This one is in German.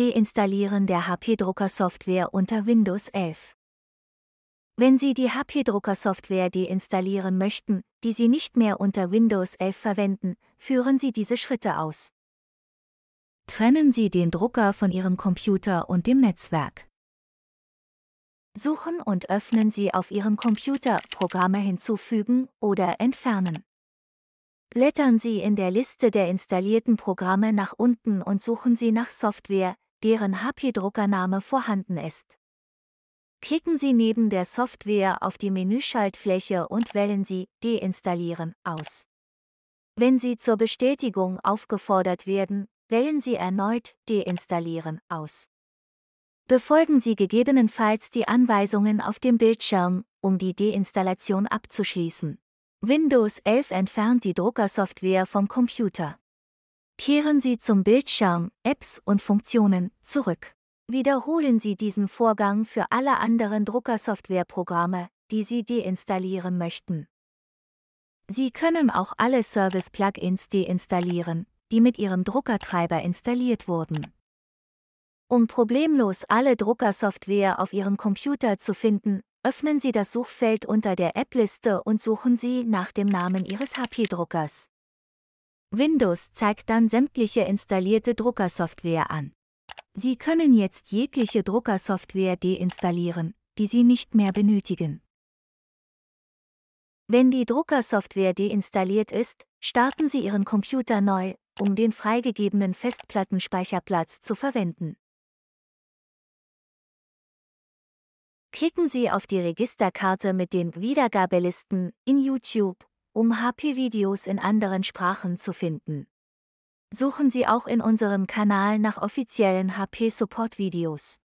Deinstallieren der HP-Drucker-Software unter Windows 11. Wenn Sie die HP-Drucker-Software deinstallieren möchten, die Sie nicht mehr unter Windows 11 verwenden, führen Sie diese Schritte aus. Trennen Sie den Drucker von Ihrem Computer und dem Netzwerk. Suchen und öffnen Sie auf Ihrem Computer Programme hinzufügen oder entfernen. Blättern Sie in der Liste der installierten Programme nach unten und suchen Sie nach Software, deren HP-Druckername vorhanden ist. Klicken Sie neben der Software auf die Menüschaltfläche und wählen Sie Deinstallieren aus. Wenn Sie zur Bestätigung aufgefordert werden, wählen Sie erneut Deinstallieren aus. Befolgen Sie gegebenenfalls die Anweisungen auf dem Bildschirm, um die Deinstallation abzuschließen. Windows 11 entfernt die Druckersoftware vom Computer. Kehren Sie zum Bildschirm, Apps und Funktionen zurück. Wiederholen Sie diesen Vorgang für alle anderen Druckersoftwareprogramme, die Sie deinstallieren möchten. Sie können auch alle Service-Plugins deinstallieren, die mit Ihrem Druckertreiber installiert wurden. Um problemlos alle Druckersoftware auf Ihrem Computer zu finden, öffnen Sie das Suchfeld unter der App-Liste und suchen Sie nach dem Namen Ihres HP-Druckers. Windows zeigt dann sämtliche installierte Druckersoftware an. Sie können jetzt jegliche Druckersoftware deinstallieren, die Sie nicht mehr benötigen. Wenn die Druckersoftware deinstalliert ist, starten Sie Ihren Computer neu, um den freigegebenen Festplattenspeicherplatz zu verwenden. Klicken Sie auf die Registerkarte mit den Wiedergabelisten in YouTube um HP-Videos in anderen Sprachen zu finden. Suchen Sie auch in unserem Kanal nach offiziellen HP-Support-Videos.